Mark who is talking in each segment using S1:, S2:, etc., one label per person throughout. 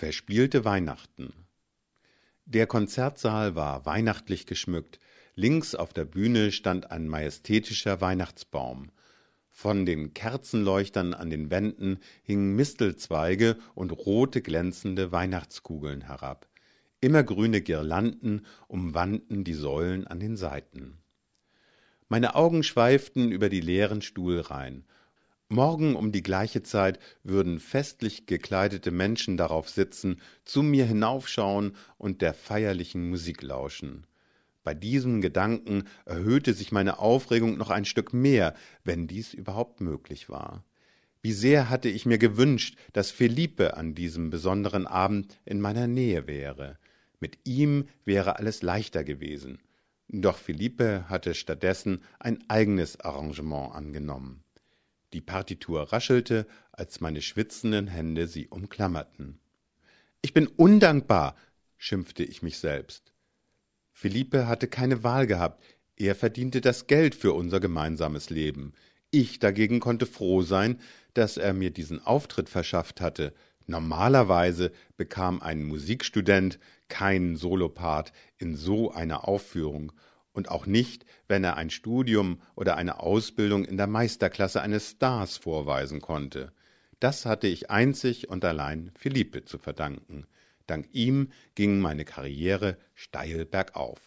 S1: Verspielte Weihnachten. Der Konzertsaal war weihnachtlich geschmückt. Links auf der Bühne stand ein majestätischer Weihnachtsbaum. Von den Kerzenleuchtern an den Wänden hingen Mistelzweige und rote glänzende Weihnachtskugeln herab. Immergrüne Girlanden umwanden die Säulen an den Seiten. Meine Augen schweiften über die leeren Stuhlreihen. Morgen um die gleiche Zeit würden festlich gekleidete Menschen darauf sitzen, zu mir hinaufschauen und der feierlichen Musik lauschen. Bei diesem Gedanken erhöhte sich meine Aufregung noch ein Stück mehr, wenn dies überhaupt möglich war. Wie sehr hatte ich mir gewünscht, dass Felipe an diesem besonderen Abend in meiner Nähe wäre. Mit ihm wäre alles leichter gewesen. Doch Felipe hatte stattdessen ein eigenes Arrangement angenommen. Die Partitur raschelte, als meine schwitzenden Hände sie umklammerten. Ich bin undankbar, schimpfte ich mich selbst. Felipe hatte keine Wahl gehabt. Er verdiente das Geld für unser gemeinsames Leben. Ich dagegen konnte froh sein, dass er mir diesen Auftritt verschafft hatte. Normalerweise bekam ein Musikstudent keinen Solopart in so einer Aufführung, und auch nicht, wenn er ein Studium oder eine Ausbildung in der Meisterklasse eines Stars vorweisen konnte. Das hatte ich einzig und allein Philippe zu verdanken. Dank ihm ging meine Karriere steil bergauf.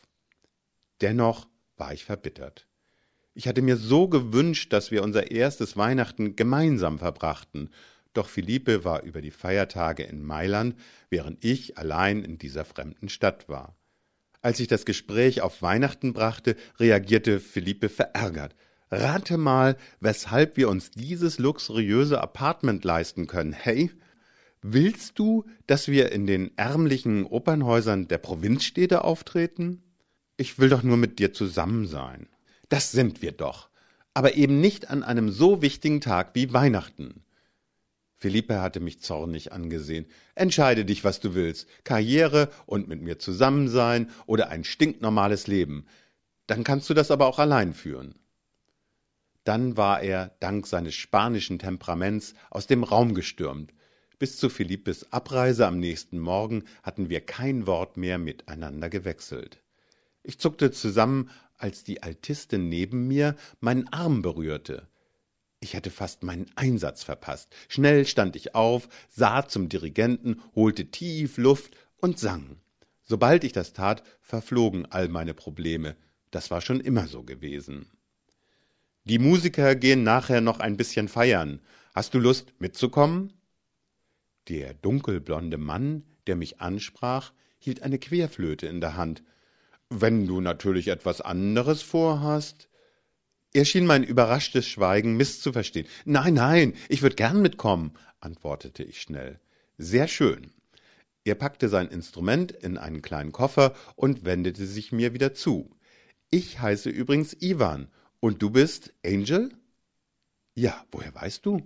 S1: Dennoch war ich verbittert. Ich hatte mir so gewünscht, dass wir unser erstes Weihnachten gemeinsam verbrachten, doch Philippe war über die Feiertage in Mailand, während ich allein in dieser fremden Stadt war. Als ich das Gespräch auf Weihnachten brachte, reagierte Felipe verärgert. Rate mal, weshalb wir uns dieses luxuriöse Apartment leisten können. Hey, willst du, dass wir in den ärmlichen Opernhäusern der Provinzstädte auftreten? Ich will doch nur mit dir zusammen sein. Das sind wir doch. Aber eben nicht an einem so wichtigen Tag wie Weihnachten. Felipe hatte mich zornig angesehen. Entscheide dich, was du willst. Karriere und mit mir zusammen sein oder ein stinknormales Leben. Dann kannst du das aber auch allein führen. Dann war er, dank seines spanischen Temperaments, aus dem Raum gestürmt. Bis zu Philippes Abreise am nächsten Morgen hatten wir kein Wort mehr miteinander gewechselt. Ich zuckte zusammen, als die Altistin neben mir meinen Arm berührte. Ich hätte fast meinen Einsatz verpasst. Schnell stand ich auf, sah zum Dirigenten, holte tief Luft und sang. Sobald ich das tat, verflogen all meine Probleme. Das war schon immer so gewesen. Die Musiker gehen nachher noch ein bisschen feiern. Hast du Lust mitzukommen? Der dunkelblonde Mann, der mich ansprach, hielt eine Querflöte in der Hand. Wenn du natürlich etwas anderes vorhast. Er schien mein überraschtes Schweigen misszuverstehen. Nein, nein, ich würde gern mitkommen, antwortete ich schnell. Sehr schön. Er packte sein Instrument in einen kleinen Koffer und wendete sich mir wieder zu. Ich heiße übrigens Ivan und du bist Angel? Ja, woher weißt du?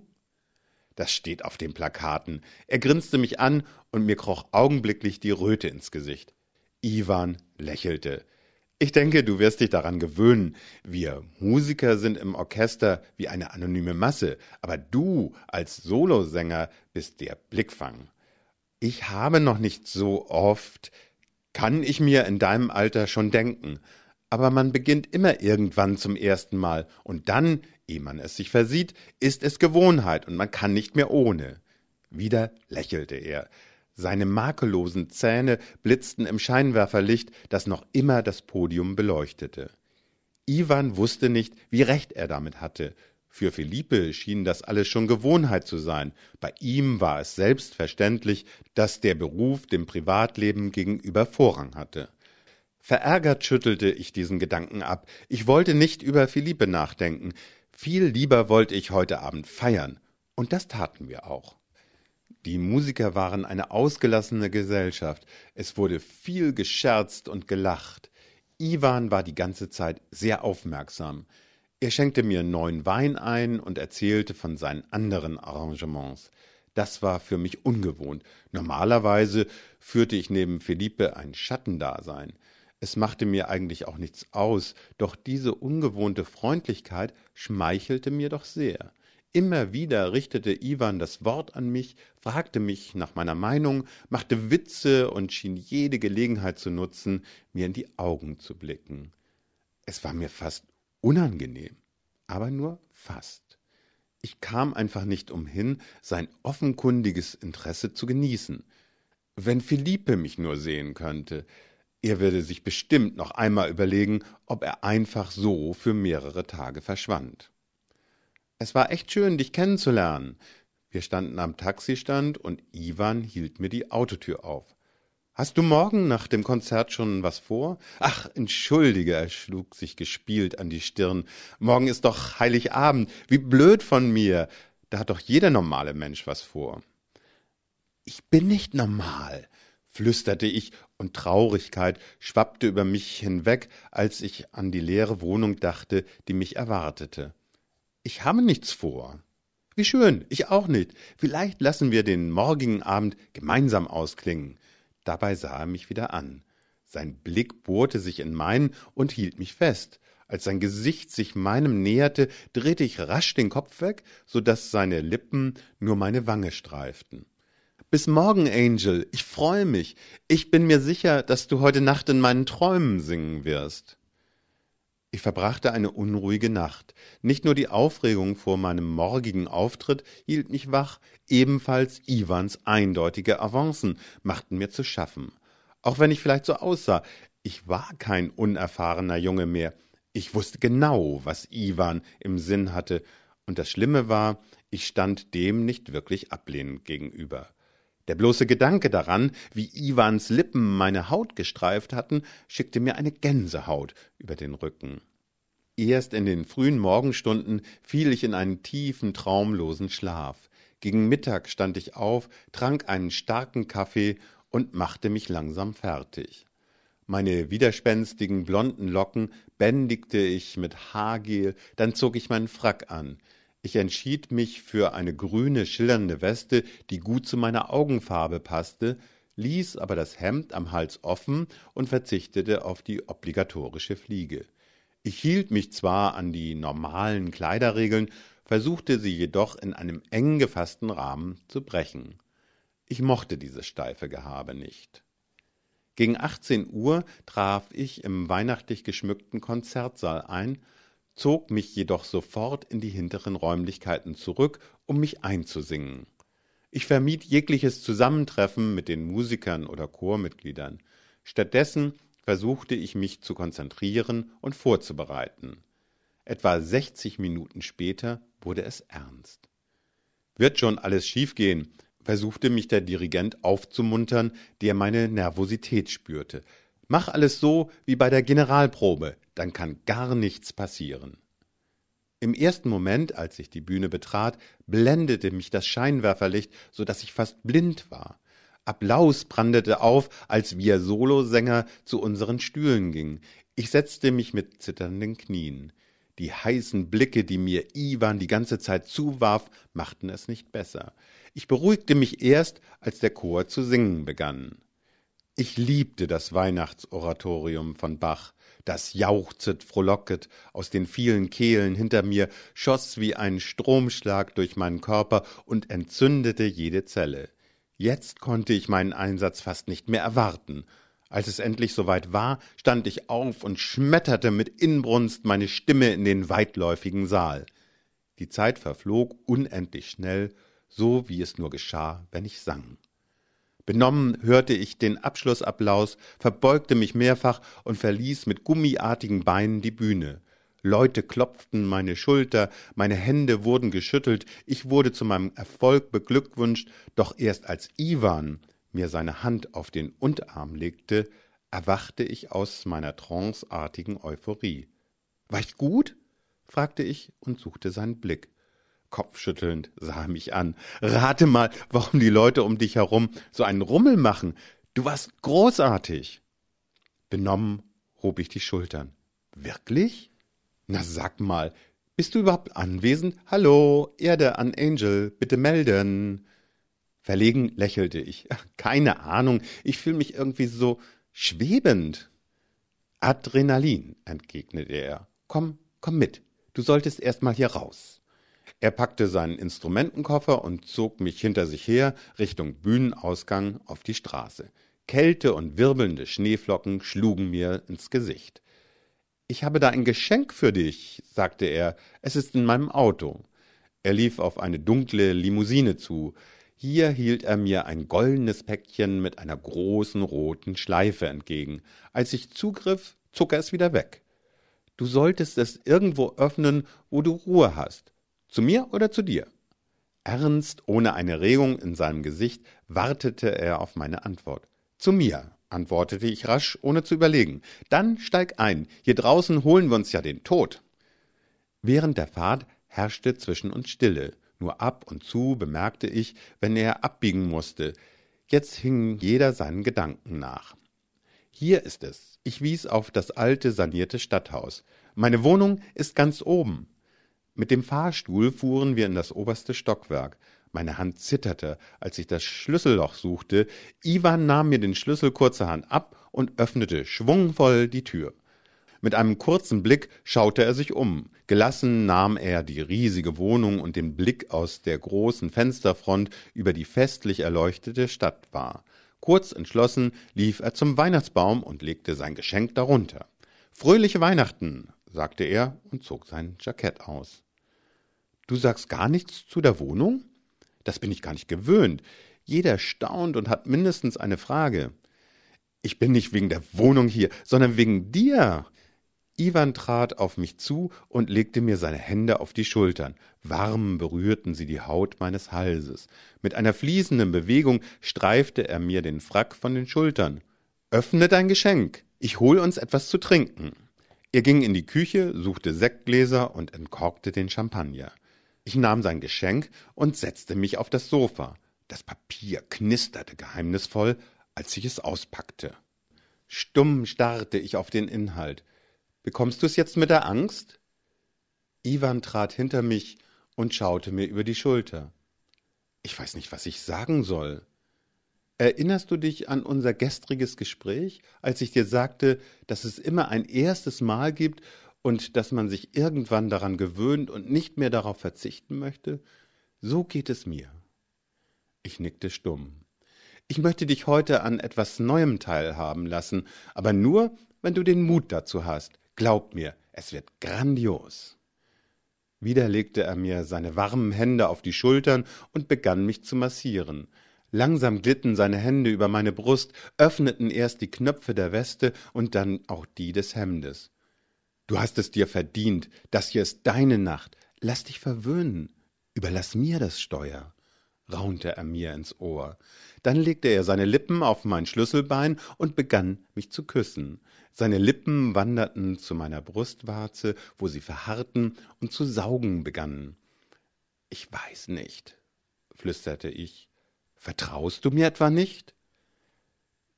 S1: Das steht auf den Plakaten. Er grinste mich an und mir kroch augenblicklich die Röte ins Gesicht. Ivan lächelte. Ich denke, du wirst dich daran gewöhnen. Wir Musiker sind im Orchester wie eine anonyme Masse, aber du als Solosänger bist der Blickfang. Ich habe noch nicht so oft, kann ich mir in deinem Alter schon denken, aber man beginnt immer irgendwann zum ersten Mal und dann, ehe man es sich versieht, ist es Gewohnheit und man kann nicht mehr ohne. Wieder lächelte er. Seine makellosen Zähne blitzten im Scheinwerferlicht, das noch immer das Podium beleuchtete. Iwan wusste nicht, wie recht er damit hatte. Für Felipe schien das alles schon Gewohnheit zu sein. Bei ihm war es selbstverständlich, dass der Beruf dem Privatleben gegenüber Vorrang hatte. Verärgert schüttelte ich diesen Gedanken ab. Ich wollte nicht über Felipe nachdenken. Viel lieber wollte ich heute Abend feiern. Und das taten wir auch. Die Musiker waren eine ausgelassene Gesellschaft, es wurde viel gescherzt und gelacht. Iwan war die ganze Zeit sehr aufmerksam. Er schenkte mir neuen Wein ein und erzählte von seinen anderen Arrangements. Das war für mich ungewohnt. Normalerweise führte ich neben Felipe ein Schattendasein. Es machte mir eigentlich auch nichts aus, doch diese ungewohnte Freundlichkeit schmeichelte mir doch sehr. Immer wieder richtete Iwan das Wort an mich, fragte mich nach meiner Meinung, machte Witze und schien jede Gelegenheit zu nutzen, mir in die Augen zu blicken. Es war mir fast unangenehm, aber nur fast. Ich kam einfach nicht umhin, sein offenkundiges Interesse zu genießen. Wenn Felipe mich nur sehen könnte, er würde sich bestimmt noch einmal überlegen, ob er einfach so für mehrere Tage verschwand. Es war echt schön, dich kennenzulernen. Wir standen am Taxistand und Ivan hielt mir die Autotür auf. Hast du morgen nach dem Konzert schon was vor? Ach, entschuldige, er schlug sich gespielt an die Stirn. Morgen ist doch Heiligabend. Wie blöd von mir. Da hat doch jeder normale Mensch was vor. Ich bin nicht normal, flüsterte ich, und Traurigkeit schwappte über mich hinweg, als ich an die leere Wohnung dachte, die mich erwartete. Ich habe nichts vor. Wie schön, ich auch nicht. Vielleicht lassen wir den morgigen Abend gemeinsam ausklingen. Dabei sah er mich wieder an. Sein Blick bohrte sich in meinen und hielt mich fest. Als sein Gesicht sich meinem näherte, drehte ich rasch den Kopf weg, so daß seine Lippen nur meine Wange streiften. Bis morgen, Angel. Ich freue mich. Ich bin mir sicher, dass du heute Nacht in meinen Träumen singen wirst. Ich verbrachte eine unruhige Nacht. Nicht nur die Aufregung vor meinem morgigen Auftritt hielt mich wach, ebenfalls Iwans eindeutige Avancen machten mir zu schaffen. Auch wenn ich vielleicht so aussah, ich war kein unerfahrener Junge mehr. Ich wusste genau, was Iwan im Sinn hatte, und das Schlimme war, ich stand dem nicht wirklich ablehnend gegenüber. Der bloße Gedanke daran, wie Iwans Lippen meine Haut gestreift hatten, schickte mir eine Gänsehaut über den Rücken. Erst in den frühen Morgenstunden fiel ich in einen tiefen, traumlosen Schlaf. Gegen Mittag stand ich auf, trank einen starken Kaffee und machte mich langsam fertig. Meine widerspenstigen blonden Locken bändigte ich mit Haargel, dann zog ich meinen Frack an. Ich entschied mich für eine grüne, schillernde Weste, die gut zu meiner Augenfarbe passte, ließ aber das Hemd am Hals offen und verzichtete auf die obligatorische Fliege. Ich hielt mich zwar an die normalen Kleiderregeln, versuchte sie jedoch in einem eng gefassten Rahmen zu brechen. Ich mochte dieses steife Gehabe nicht. Gegen 18 Uhr traf ich im weihnachtlich geschmückten Konzertsaal ein, zog mich jedoch sofort in die hinteren Räumlichkeiten zurück, um mich einzusingen. Ich vermied jegliches Zusammentreffen mit den Musikern oder Chormitgliedern. Stattdessen versuchte ich mich zu konzentrieren und vorzubereiten. Etwa 60 Minuten später wurde es ernst. Wird schon alles schiefgehen, versuchte mich der Dirigent aufzumuntern, der meine Nervosität spürte. Mach alles so wie bei der Generalprobe dann kann gar nichts passieren. Im ersten Moment, als ich die Bühne betrat, blendete mich das Scheinwerferlicht, so dass ich fast blind war. Applaus brandete auf, als wir Solosänger zu unseren Stühlen gingen. Ich setzte mich mit zitternden Knien. Die heißen Blicke, die mir Iwan die ganze Zeit zuwarf, machten es nicht besser. Ich beruhigte mich erst, als der Chor zu singen begann. Ich liebte das Weihnachtsoratorium von Bach. Das jauchzet, frohlocket aus den vielen Kehlen hinter mir, schoß wie ein Stromschlag durch meinen Körper und entzündete jede Zelle. Jetzt konnte ich meinen Einsatz fast nicht mehr erwarten. Als es endlich soweit war, stand ich auf und schmetterte mit Inbrunst meine Stimme in den weitläufigen Saal. Die Zeit verflog unendlich schnell, so wie es nur geschah, wenn ich sang. Benommen hörte ich den Abschlussapplaus, verbeugte mich mehrfach und verließ mit gummiartigen Beinen die Bühne. Leute klopften meine Schulter, meine Hände wurden geschüttelt, ich wurde zu meinem Erfolg beglückwünscht, doch erst als Iwan mir seine Hand auf den Unterarm legte, erwachte ich aus meiner tranceartigen Euphorie. War ich gut? fragte ich und suchte seinen Blick. Kopfschüttelnd sah er mich an. Rate mal, warum die Leute um dich herum so einen Rummel machen. Du warst großartig. Benommen hob ich die Schultern. Wirklich? Na sag mal, bist du überhaupt anwesend? Hallo, Erde an Angel, bitte melden. Verlegen lächelte ich. Keine Ahnung, ich fühle mich irgendwie so schwebend. Adrenalin, entgegnete er. Komm, komm mit. Du solltest erst mal hier raus. Er packte seinen Instrumentenkoffer und zog mich hinter sich her Richtung Bühnenausgang auf die Straße. Kälte und wirbelnde Schneeflocken schlugen mir ins Gesicht. Ich habe da ein Geschenk für dich, sagte er, es ist in meinem Auto. Er lief auf eine dunkle Limousine zu. Hier hielt er mir ein goldenes Päckchen mit einer großen roten Schleife entgegen. Als ich zugriff, zog er es wieder weg. Du solltest es irgendwo öffnen, wo du Ruhe hast. Zu mir oder zu dir? Ernst, ohne eine Regung in seinem Gesicht, wartete er auf meine Antwort. Zu mir, antwortete ich rasch, ohne zu überlegen. Dann steig ein, hier draußen holen wir uns ja den Tod. Während der Fahrt herrschte zwischen uns Stille, nur ab und zu bemerkte ich, wenn er abbiegen musste. Jetzt hing jeder seinen Gedanken nach. Hier ist es. Ich wies auf das alte, sanierte Stadthaus. Meine Wohnung ist ganz oben. Mit dem Fahrstuhl fuhren wir in das oberste Stockwerk. Meine Hand zitterte, als ich das Schlüsselloch suchte. Iwan nahm mir den Schlüssel kurzerhand ab und öffnete schwungvoll die Tür. Mit einem kurzen Blick schaute er sich um. Gelassen nahm er die riesige Wohnung und den Blick aus der großen Fensterfront über die festlich erleuchtete Stadt wahr. Kurz entschlossen lief er zum Weihnachtsbaum und legte sein Geschenk darunter. Fröhliche Weihnachten, sagte er und zog sein Jackett aus. Du sagst gar nichts zu der Wohnung? Das bin ich gar nicht gewöhnt. Jeder staunt und hat mindestens eine Frage. Ich bin nicht wegen der Wohnung hier, sondern wegen dir. Ivan trat auf mich zu und legte mir seine Hände auf die Schultern. Warm berührten sie die Haut meines Halses. Mit einer fließenden Bewegung streifte er mir den Frack von den Schultern. Öffne dein Geschenk. Ich hol uns etwas zu trinken. Er ging in die Küche, suchte Sektgläser und entkorkte den Champagner ich nahm sein geschenk und setzte mich auf das sofa das papier knisterte geheimnisvoll als ich es auspackte stumm starrte ich auf den inhalt bekommst du's jetzt mit der angst iwan trat hinter mich und schaute mir über die schulter ich weiß nicht was ich sagen soll Erinnerst du dich an unser gestriges Gespräch, als ich dir sagte, dass es immer ein erstes Mal gibt und dass man sich irgendwann daran gewöhnt und nicht mehr darauf verzichten möchte? So geht es mir. Ich nickte stumm. Ich möchte dich heute an etwas Neuem teilhaben lassen, aber nur, wenn du den Mut dazu hast. Glaub mir, es wird grandios. Wieder legte er mir seine warmen Hände auf die Schultern und begann mich zu massieren. Langsam glitten seine Hände über meine Brust, öffneten erst die Knöpfe der Weste und dann auch die des Hemdes. Du hast es dir verdient, das hier ist deine Nacht, lass dich verwöhnen, überlass mir das Steuer, raunte er mir ins Ohr. Dann legte er seine Lippen auf mein Schlüsselbein und begann mich zu küssen. Seine Lippen wanderten zu meiner Brustwarze, wo sie verharrten und zu saugen begannen. Ich weiß nicht, flüsterte ich. Vertraust du mir etwa nicht?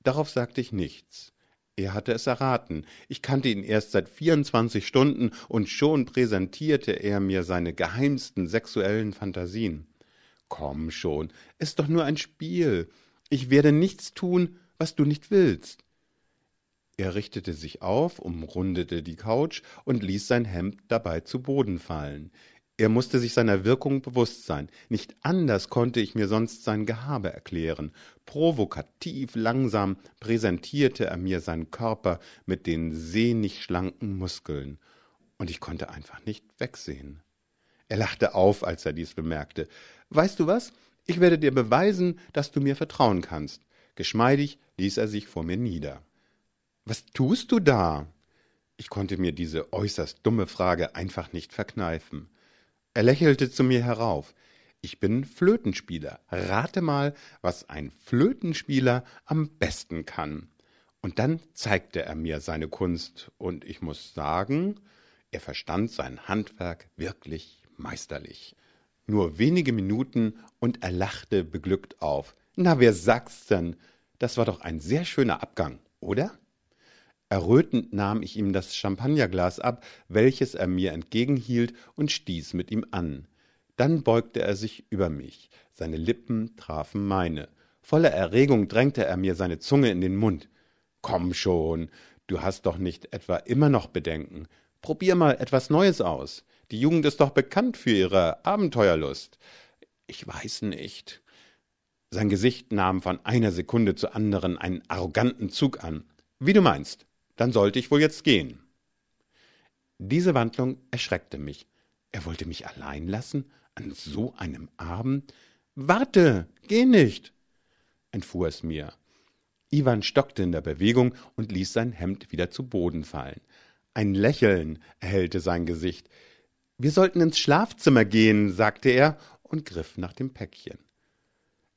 S1: Darauf sagte ich nichts. Er hatte es erraten. Ich kannte ihn erst seit 24 Stunden und schon präsentierte er mir seine geheimsten sexuellen Fantasien. Komm schon, ist doch nur ein Spiel. Ich werde nichts tun, was du nicht willst. Er richtete sich auf, umrundete die Couch und ließ sein Hemd dabei zu Boden fallen. Er musste sich seiner Wirkung bewusst sein. Nicht anders konnte ich mir sonst sein Gehabe erklären. Provokativ langsam präsentierte er mir seinen Körper mit den sehnig schlanken Muskeln. Und ich konnte einfach nicht wegsehen. Er lachte auf, als er dies bemerkte. Weißt du was? Ich werde dir beweisen, dass du mir vertrauen kannst. Geschmeidig ließ er sich vor mir nieder. Was tust du da? Ich konnte mir diese äußerst dumme Frage einfach nicht verkneifen. Er lächelte zu mir herauf. Ich bin Flötenspieler. Rate mal, was ein Flötenspieler am besten kann. Und dann zeigte er mir seine Kunst, und ich muss sagen, er verstand sein Handwerk wirklich meisterlich. Nur wenige Minuten, und er lachte beglückt auf. Na, wer sagt's denn? Das war doch ein sehr schöner Abgang, oder? Errötend nahm ich ihm das Champagnerglas ab, welches er mir entgegenhielt, und stieß mit ihm an. Dann beugte er sich über mich, seine Lippen trafen meine. Voller Erregung drängte er mir seine Zunge in den Mund. Komm schon, du hast doch nicht etwa immer noch Bedenken. Probier mal etwas Neues aus. Die Jugend ist doch bekannt für ihre Abenteuerlust. Ich weiß nicht. Sein Gesicht nahm von einer Sekunde zur anderen einen arroganten Zug an. Wie du meinst dann sollte ich wohl jetzt gehen. Diese Wandlung erschreckte mich. Er wollte mich allein lassen an so einem Abend. Warte, geh nicht, entfuhr es mir. Iwan stockte in der Bewegung und ließ sein Hemd wieder zu Boden fallen. Ein Lächeln erhellte sein Gesicht. Wir sollten ins Schlafzimmer gehen, sagte er und griff nach dem Päckchen.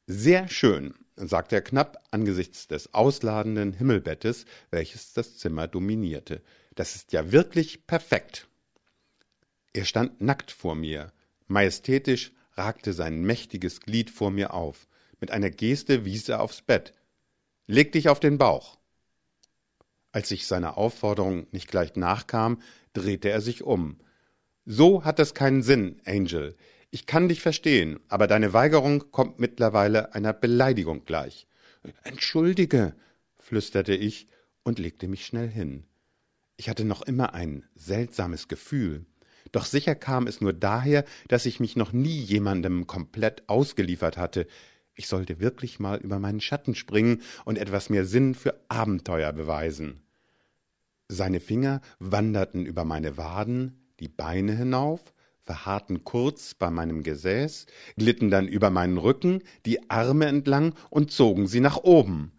S1: Sehr schön, sagt er Knapp angesichts des ausladenden Himmelbettes, welches das Zimmer dominierte. Das ist ja wirklich perfekt. Er stand nackt vor mir. Majestätisch ragte sein mächtiges Glied vor mir auf. Mit einer Geste wies er aufs Bett. Leg dich auf den Bauch. Als ich seiner Aufforderung nicht gleich nachkam, drehte er sich um. So hat das keinen Sinn, Angel. Ich kann dich verstehen, aber deine Weigerung kommt mittlerweile einer Beleidigung gleich. Entschuldige, flüsterte ich und legte mich schnell hin. Ich hatte noch immer ein seltsames Gefühl. Doch sicher kam es nur daher, dass ich mich noch nie jemandem komplett ausgeliefert hatte. Ich sollte wirklich mal über meinen Schatten springen und etwas mehr Sinn für Abenteuer beweisen. Seine Finger wanderten über meine Waden, die Beine hinauf verharrten kurz bei meinem Gesäß, glitten dann über meinen Rücken, die Arme entlang und zogen sie nach oben.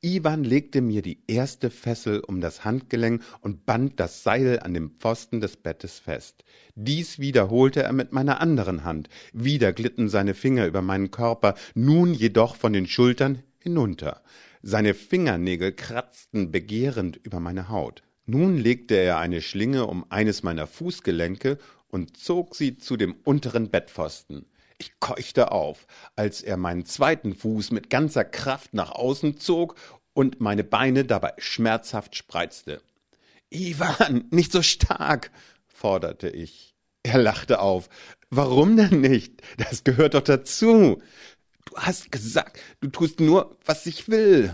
S1: Iwan legte mir die erste Fessel um das Handgelenk und band das Seil an dem Pfosten des Bettes fest. Dies wiederholte er mit meiner anderen Hand. Wieder glitten seine Finger über meinen Körper, nun jedoch von den Schultern hinunter. Seine Fingernägel kratzten begehrend über meine Haut. Nun legte er eine Schlinge um eines meiner Fußgelenke und zog sie zu dem unteren Bettpfosten. Ich keuchte auf, als er meinen zweiten Fuß mit ganzer Kraft nach außen zog und meine Beine dabei schmerzhaft spreizte. Iwan, nicht so stark, forderte ich. Er lachte auf. Warum denn nicht? Das gehört doch dazu. Du hast gesagt, du tust nur, was ich will.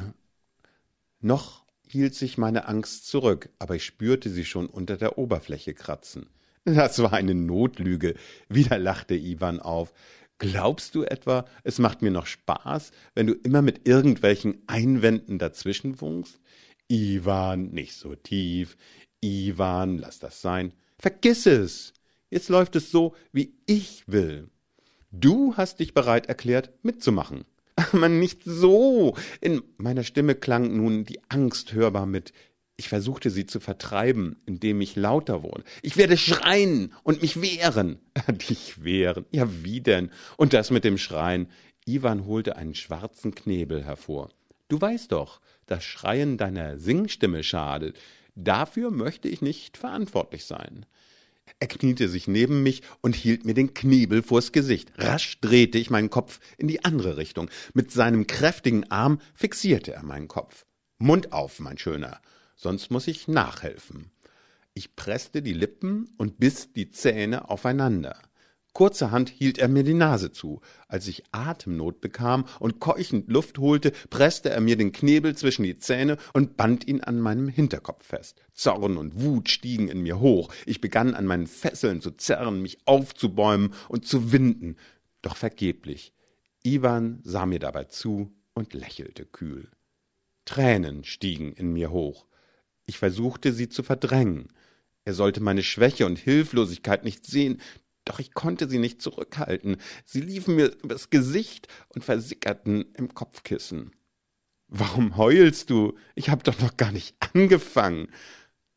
S1: Noch hielt sich meine Angst zurück, aber ich spürte sie schon unter der Oberfläche kratzen. Das war eine Notlüge. Wieder lachte Iwan auf. Glaubst du etwa, es macht mir noch Spaß, wenn du immer mit irgendwelchen Einwänden dazwischen wunkst? Iwan, nicht so tief. Iwan, lass das sein. Vergiss es. Jetzt läuft es so, wie ich will. Du hast dich bereit erklärt, mitzumachen. Aber nicht so. In meiner Stimme klang nun die Angst hörbar mit. Ich versuchte sie zu vertreiben, indem ich lauter wurde. Ich werde schreien und mich wehren. Dich wehren. Ja, wie denn? Und das mit dem Schreien. Iwan holte einen schwarzen Knebel hervor. Du weißt doch, das Schreien deiner Singstimme schadet. Dafür möchte ich nicht verantwortlich sein. Er kniete sich neben mich und hielt mir den Knebel vors Gesicht. Rasch drehte ich meinen Kopf in die andere Richtung. Mit seinem kräftigen Arm fixierte er meinen Kopf. Mund auf, mein Schöner sonst muss ich nachhelfen. Ich presste die Lippen und biss die Zähne aufeinander. Kurzerhand hielt er mir die Nase zu. Als ich Atemnot bekam und keuchend Luft holte, presste er mir den Knebel zwischen die Zähne und band ihn an meinem Hinterkopf fest. Zorn und Wut stiegen in mir hoch. Ich begann an meinen Fesseln zu zerren, mich aufzubäumen und zu winden. Doch vergeblich. Iwan sah mir dabei zu und lächelte kühl. Tränen stiegen in mir hoch. Ich versuchte, sie zu verdrängen. Er sollte meine Schwäche und Hilflosigkeit nicht sehen, doch ich konnte sie nicht zurückhalten. Sie liefen mir übers Gesicht und versickerten im Kopfkissen. Warum heulst du? Ich habe doch noch gar nicht angefangen.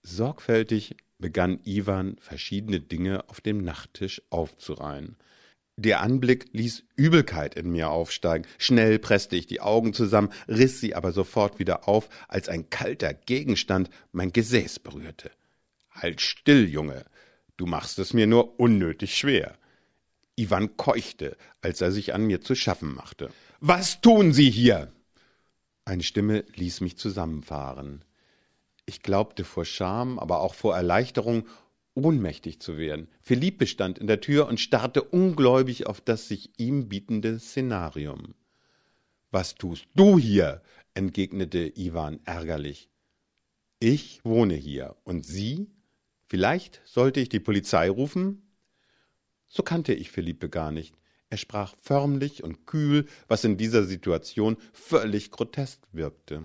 S1: Sorgfältig begann Iwan verschiedene Dinge auf dem Nachttisch aufzureihen. Der Anblick ließ Übelkeit in mir aufsteigen. Schnell presste ich die Augen zusammen, riss sie aber sofort wieder auf, als ein kalter Gegenstand mein Gesäß berührte. Halt still, Junge, du machst es mir nur unnötig schwer. Ivan keuchte, als er sich an mir zu schaffen machte. Was tun Sie hier? Eine Stimme ließ mich zusammenfahren. Ich glaubte vor Scham, aber auch vor Erleichterung ohnmächtig zu werden. Philippe stand in der Tür und starrte ungläubig auf das sich ihm bietende Szenarium. Was tust du hier? entgegnete Iwan ärgerlich. Ich wohne hier und Sie? Vielleicht sollte ich die Polizei rufen? So kannte ich Philippe gar nicht. Er sprach förmlich und kühl, was in dieser Situation völlig grotesk wirkte.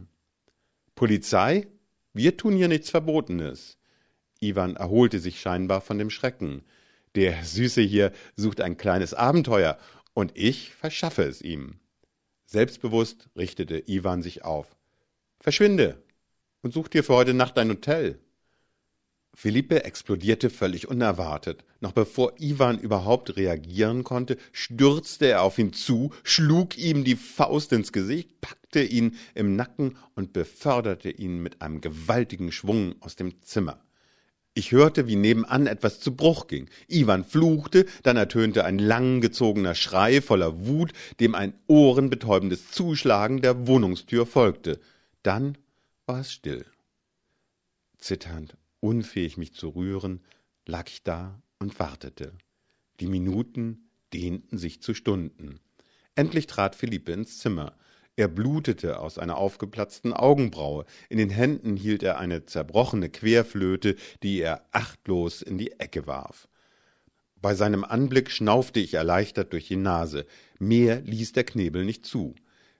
S1: Polizei? Wir tun hier nichts Verbotenes. Iwan erholte sich scheinbar von dem Schrecken. Der Süße hier sucht ein kleines Abenteuer, und ich verschaffe es ihm. Selbstbewusst richtete Iwan sich auf. Verschwinde und such dir für heute Nacht ein Hotel. Felipe explodierte völlig unerwartet. Noch bevor Iwan überhaupt reagieren konnte, stürzte er auf ihn zu, schlug ihm die Faust ins Gesicht, packte ihn im Nacken und beförderte ihn mit einem gewaltigen Schwung aus dem Zimmer. Ich hörte, wie nebenan etwas zu Bruch ging. Iwan fluchte, dann ertönte ein langgezogener Schrei voller Wut, dem ein ohrenbetäubendes Zuschlagen der Wohnungstür folgte. Dann war es still. Zitternd, unfähig mich zu rühren, lag ich da und wartete. Die Minuten dehnten sich zu Stunden. Endlich trat Philippe ins Zimmer. Er blutete aus einer aufgeplatzten Augenbraue. In den Händen hielt er eine zerbrochene Querflöte, die er achtlos in die Ecke warf. Bei seinem Anblick schnaufte ich erleichtert durch die Nase. Mehr ließ der Knebel nicht zu.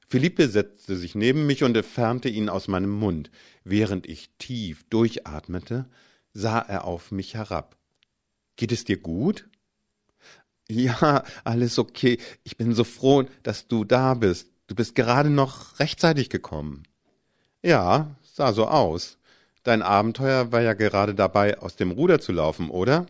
S1: Philippe setzte sich neben mich und entfernte ihn aus meinem Mund. Während ich tief durchatmete, sah er auf mich herab. Geht es dir gut? Ja, alles okay. Ich bin so froh, dass du da bist. Du bist gerade noch rechtzeitig gekommen. Ja, sah so aus. Dein Abenteuer war ja gerade dabei, aus dem Ruder zu laufen, oder?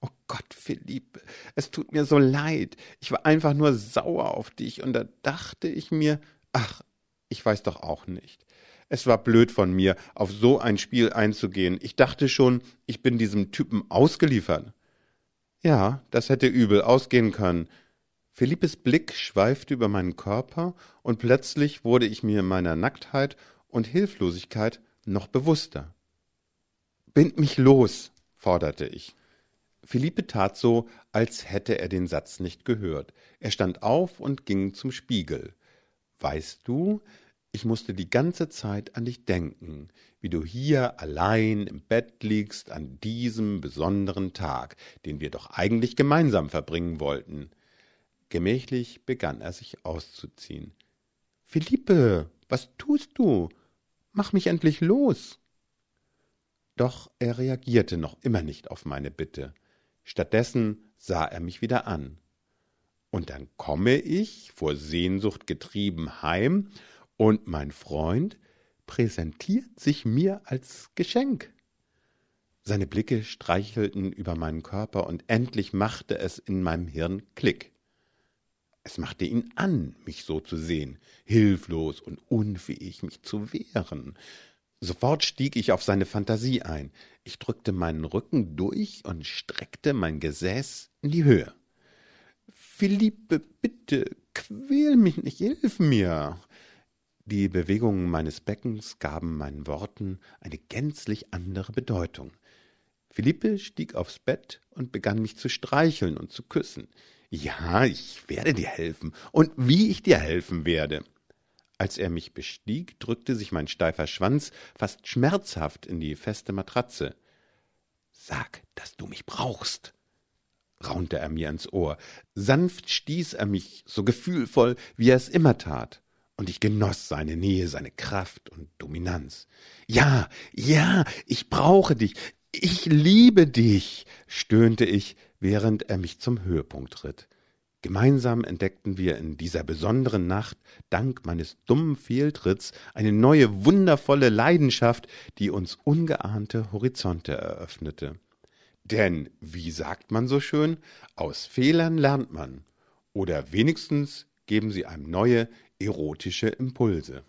S1: Oh Gott, Philipp, es tut mir so leid. Ich war einfach nur sauer auf dich und da dachte ich mir, ach, ich weiß doch auch nicht. Es war blöd von mir, auf so ein Spiel einzugehen. Ich dachte schon, ich bin diesem Typen ausgeliefert. Ja, das hätte übel ausgehen können. Philippes Blick schweifte über meinen Körper, und plötzlich wurde ich mir meiner Nacktheit und Hilflosigkeit noch bewusster. Bind mich los, forderte ich. Philippe tat so, als hätte er den Satz nicht gehört. Er stand auf und ging zum Spiegel. Weißt du, ich musste die ganze Zeit an dich denken, wie du hier allein im Bett liegst an diesem besonderen Tag, den wir doch eigentlich gemeinsam verbringen wollten. Gemächlich begann er sich auszuziehen. Philippe, was tust du? Mach mich endlich los. Doch er reagierte noch immer nicht auf meine Bitte. Stattdessen sah er mich wieder an. Und dann komme ich, vor Sehnsucht getrieben, heim, und mein Freund präsentiert sich mir als Geschenk. Seine Blicke streichelten über meinen Körper, und endlich machte es in meinem Hirn Klick. Es machte ihn an, mich so zu sehen, hilflos und unfähig, mich zu wehren. Sofort stieg ich auf seine Phantasie ein. Ich drückte meinen Rücken durch und streckte mein Gesäß in die Höhe. Philippe, bitte, quäl mich nicht, hilf mir. Die Bewegungen meines Beckens gaben meinen Worten eine gänzlich andere Bedeutung. Philippe stieg aufs Bett und begann mich zu streicheln und zu küssen. Ja, ich werde dir helfen. Und wie ich dir helfen werde. Als er mich bestieg, drückte sich mein steifer Schwanz fast schmerzhaft in die feste Matratze. Sag, dass du mich brauchst, raunte er mir ins Ohr. Sanft stieß er mich, so gefühlvoll, wie er es immer tat. Und ich genoss seine Nähe, seine Kraft und Dominanz. Ja, ja, ich brauche dich, ich liebe dich, stöhnte ich, während er mich zum Höhepunkt ritt. Gemeinsam entdeckten wir in dieser besonderen Nacht, dank meines dummen Fehltritts, eine neue, wundervolle Leidenschaft, die uns ungeahnte Horizonte eröffnete. Denn, wie sagt man so schön, aus Fehlern lernt man. Oder wenigstens geben sie einem neue, erotische Impulse.